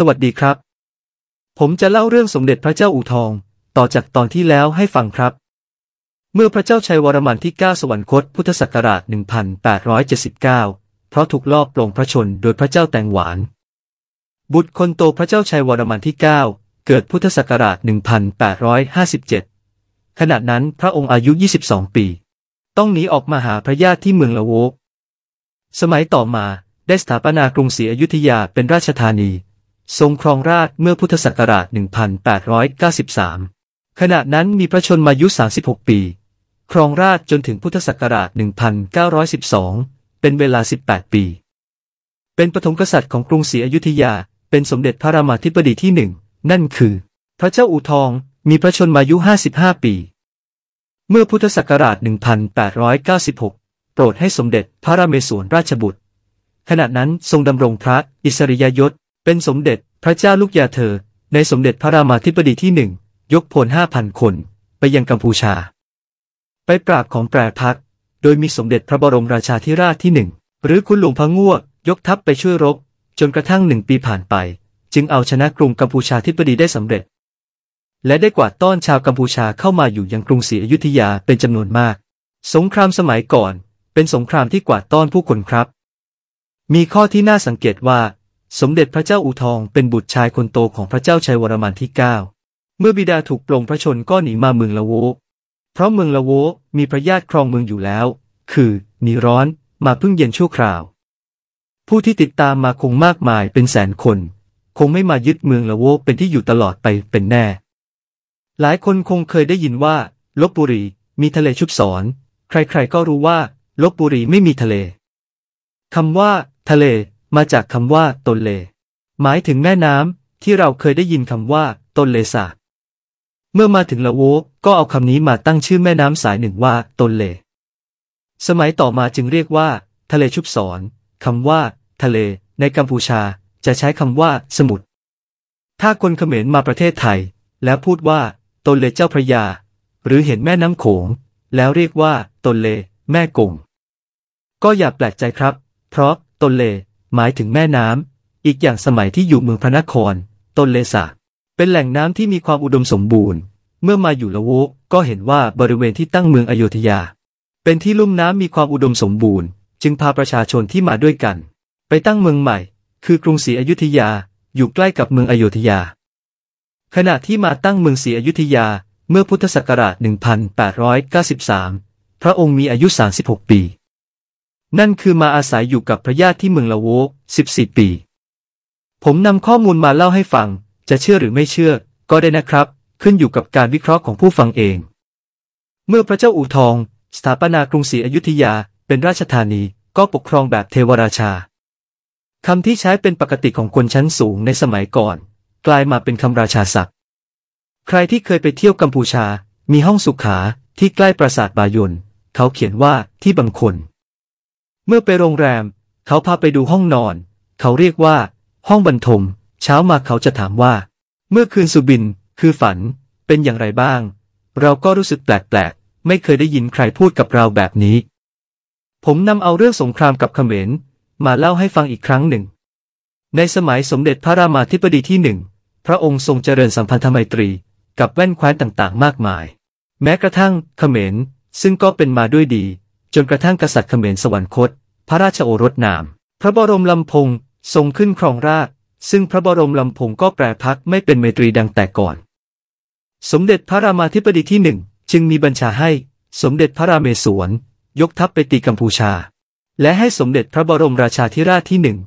สวัสดีครับ ผมจะเล่าเรื่องสมเด็จพระเจ้า อู่ทองต่อจากตอนที่แล้วให้ฟังครับ เมื่อพระเจ้าชัยวรมันที่9สวรรคตพุทธศักราช 1879 เพราะถูกลอบปลงพระชนโดยพระเจ้าแตงหวาน บุตรคนโตพระเจ้าชัยวรมันที่ 9 เกิดพุทธศักราช 1857 ขณะนั้นพระองค์อายุ 22 ปี ต้องหนีออกมาหาพระญาติที่เมืองละโวกสมัยต่อมา ได้สถาปนากรุงศรีอยุธยาเป็นราชธานีทรงครองราชเมื่อพุทธศักราช 1893 ขณะนั้นมีพระชนมายุ 36 ปี ครองราชจนถึงพุทธศักราช 1912 เป็นเวลา 18 ปี เป็นปฐมกษัตริย์ของกรุงศรีอยุธยา เป็นสมเด็จพระรามาธิบดีที่หนึ่ง นั่นคือ พระเจ้าอู่ทอง มีพระชนมายุ 55 ปี เมื่อพุทธศักราช 1896 โปรดให้สมเด็จพระราเมศวรราชบุตร ขณะนั้นทรงดำรงพระอิสริยยศเป็นสมเด็จพระเจ้าลูกยาเธอ ในสมเด็จพระรามาธิบดีที่หนึ่งยกพลห้าพันคน ไปยังกัมพูชา ไปปราบของแปรพัก โดยมีสมเด็จพระบรมราชาธิราชที่หนึ่งหรือคุณหลวงพะง่วกยกทัพไปช่วยรบจนกระทั่งหนึ่งปีผ่านไป จึงเอาชนะกรุงกัมพูชาธิบดีได้สำเร็จ และได้กวาดต้อนชาวกัมพูชาเข้ามาอยู่ยังกรุงศรีอยุธยาเป็นจำนวนมาก สงครามสมัยก่อน เป็นสงครามที่กวาดต้อนผู้คนครับ มีข้อที่น่าสังเกตว่าสมเด็จพระเจ้าอู่ทองเป็นบุตรชายคนโตของพระเจ้าชัยวรมันที่เก้า เมื่อบิดาถูกปลงพระชนก็หนีมาเมืองละโวเพราะเมืองละโวมีพระญาติครองเมืองอยู่แล้ว คือหนีร้อนมาพึ่งเย็นชั่วคราว ผู้ที่ติดตามมาคงมากมายเป็นแสนคน คงไม่มายึดเมืองละโวเป็นที่อยู่ตลอดไปเป็นแน่ หลายคนคงเคยได้ยินว่าลบบุรีมีทะเลชุบสอนใครๆก็รู้ว่าลบบุรีไม่มีทะเล คำว่า ทะเลมาจากคำว่า ตนเล หมายถึงแม่น้ำที่เราเคยได้ยินคำว่า ตนเลสาเมื่อมาถึงละโวก็เอาคำนี้มาตั้งชื่อแม่น้ำสายหนึ่งว่าตนเล สมัยต่อมาจึงเรียกว่า ทะเลชุบสอนคำว่า ทะเล ในกัมพูชา จะใช้คำว่า สมุทรถ้าคนเขมรมาประเทศไทย แล้วพูดว่า ตนเลเจ้าพระยา หรือเห็นแม่น้ำโขง แล้วเรียกว่า ตนเล แม่กงก็อย่าแปลกใจครับ เพราะตนเลหมายถึงแม่น้ำอีกอย่างสมัยที่อยู่เมืองพระนครต้นเลสาเป็นแหล่งน้ำที่มีความอุดมสมบูรณ์ เมื่อมาอยู่ละโวกก็เห็นว่าบริเวณที่ตั้งเมืองอโยธยา เป็นที่ลุ่มน้ำมีความอุดมสมบูรณ์จึงพาประชาชนที่มาด้วยกัน ไปตั้งเมืองใหม่ คือกรุงศรีอยุธยาอยู่ใกล้กับเมืองอโยธยา ขณะที่มาตั้งเมืองศรีอยุธยาเมื่อพุทธศักราช 1893 พระองค์มีอายุ36ปีนั่นคือมาอาศัยอยู่กับพระญาติที่เมืองละโวก14 ปี ผมนำข้อมูลมาเล่าให้ฟัง จะเชื่อหรือไม่เชื่อก็ได้นะครับ ขึ้นอยู่กับการวิเคราะห์ของผู้ฟังเอง เมื่อพระเจ้าอู่ทอง สถาปนากรุงศรีอยุธยา เป็นราชธานีก็ปกครองแบบเทวราชา คำที่ใช้เป็นปกติของคนชั้นสูงในสมัยก่อน กลายมาเป็นคำราชาศัพท์ใครที่เคยไปเที่ยวกัมพูชา มีห้องสุขาที่ใกล้ปราสาทบายนเขาเขียนว่าที่บางคนเมื่อไปโรงแรมเขาพาไปดูห้องนอน เขาเรียกว่า ห้องบรรทม เช้ามาเขาจะถามว่า เมื่อคืนสุบิน คือฝัน เป็นอย่างไรบ้าง เราก็รู้สึกแปลกๆ ไม่เคยได้ยินใครพูดกับเราแบบนี้ ผมนำเอาเรื่องสงครามกับเขมร มาเล่าให้ฟังอีกครั้งหนึ่ง ในสมัยสมเด็จพระรามาธิบดีที่หนึ่ง พระองค์ทรงเจริญสัมพันธไมตรีกับแว่นแคว้นต่างๆ มากมาย แม้กระทั่งเขมรซึ่งก็เป็นมาด้วยดีจนกระทั่งกษัตริย์เขมรสวรรคต พระราชโอรสนาม พระบรมลำพงทรงขึ้นครองราชซึ่งพระบรมลำพงก็แปรพักไม่เป็นเมตรีดังแต่ก่อน สมเด็จพระรามาธิบดีที่หนึ่งจึงมีบัญชาให้สมเด็จพระราเมศวร ยกทัพไปตีกัมพูชา และให้สมเด็จพระบรมราชาธิราชที่หนึ่ง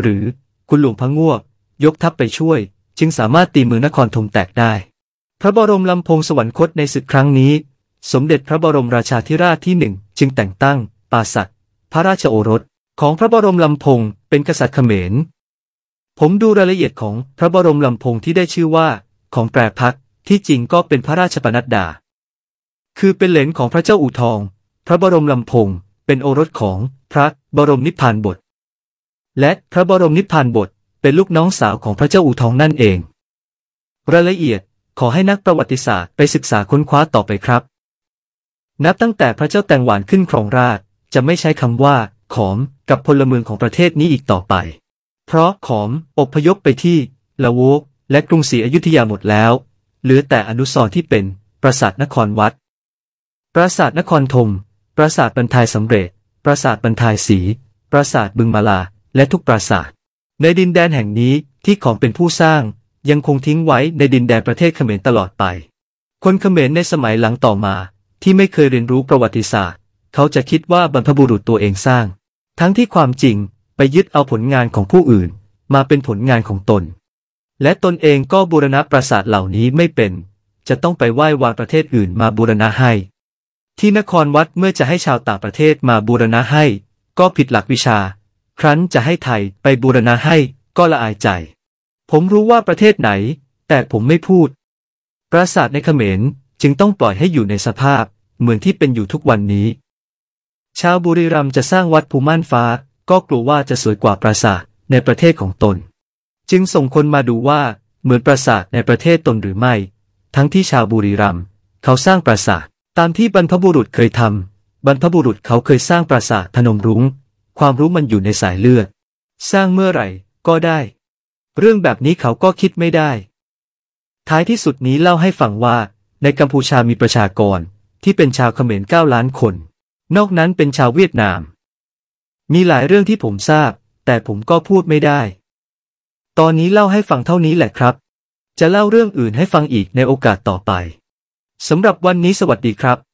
หรือคุณหลวงพะง่วกยกทัพไปช่วยจึงสามารถตีเมืองนครธมแตกได้ พระบรมลำพงสวรรคตในศึกครั้งนี้ สมเด็จพระบรมราชาธิราชที่หนึ่งจึงแต่งตั้งปาสักพระราชโอรส ของพระบรมลำพงเป็นกษัตริย์เขมร ผมดูรายละเอียดของพระบรมลำพงที่ได้ชื่อว่า ของแปรพักที่จริงก็เป็นพระราชปนัดดา คือเป็นเหลนของพระเจ้าอู่ทอง พระบรมลำพง เป็นโอรสของพระบรมนิพพานบท และพระบรมนิพพานบทเป็นลูกน้องสาวของพระเจ้าอู่ทองนั่นเอง รายละเอียดขอให้นักประวัติศาสตร์ไปศึกษาค้นคว้าต่อไปครับนับตั้งแต่พระเจ้าแตงหวานขึ้นครองราชจะไม่ใช้คำว่า ขอมกับพลเมืองของประเทศนี้อีกต่อไป เพราะขอมอพยพไปที่ละโวก และกรุงศรีอยุธยาหมดแล้วเหลือแต่อนุสร์ที่เป็นปราสาทนครวัด ปราสาทนครธมปราสาทบรรทายสำเร็จ ปราสาทบรรทายสี ปราสาทบึงมาลาและทุกปราสาทในดินแดนแห่งนี้ที่ของเป็นผู้สร้างยังคงทิ้งไว้ในดินแดนประเทศเขมรตลอดไป คนเขมรในสมัยหลังต่อมาที่ไม่เคยเรียนรู้ประวัติศาสตร์ เขาจะคิดว่าบรรพบุรุษตัวเองสร้าง ทั้งที่ความจริงไปยึดเอาผลงานของผู้อื่น มาเป็นผลงานของตน และตนเองก็บูรณะปราสาทเหล่านี้ไม่เป็น จะต้องไปไหว้วางประเทศอื่นมาบูรณะให้ ที่นครวัดเมื่อจะให้ชาวต่างประเทศมาบูรณะให้ ก็ผิดหลักวิชา ครั้นจะให้ไทยไปบูรณะให้ก็ละอายใจ ผมรู้ว่าประเทศไหน แต่ผมไม่พูด ปราสาทในเขมรจึงต้องปล่อยให้อยู่ในสภาพเหมือนที่เป็นอยู่ทุกวันนี้ ชาวบุรีรัมย์จะสร้างวัดภูม่านฟ้า ก็กลัวว่าจะสวยกว่าปราสาทในประเทศของตน จึงส่งคนมาดูว่าเหมือนปราสาทในประเทศตนหรือไม่ ทั้งที่ชาวบุรีรัมย์เขาสร้างปราสาท ตามที่บรรพบุรุษเคยทำบรรพบุรุษเขาเคยสร้างปราสาทพนมรุง้ง ความรู้มันอยู่ในสายเลือดสร้างเมื่อไหร่ ก็ได้ เรื่องแบบนี้เขาก็คิดไม่ได้ ท้ายที่สุดนี้เล่าให้ฟังว่า ในกัมพูชามีประชากรที่เป็นชาวเขมร9ล้านคน นอกนั้นเป็นชาวเวียดนาม มีหลายเรื่องที่ผมทราบ แต่ผมก็พูดไม่ได้ ตอนนี้เล่าให้ฟังเท่านี้แหละครับ จะเล่าเรื่องอื่นให้ฟังอีกในโอกาสต่อไป สำหรับวันนี้สวัสดีครับ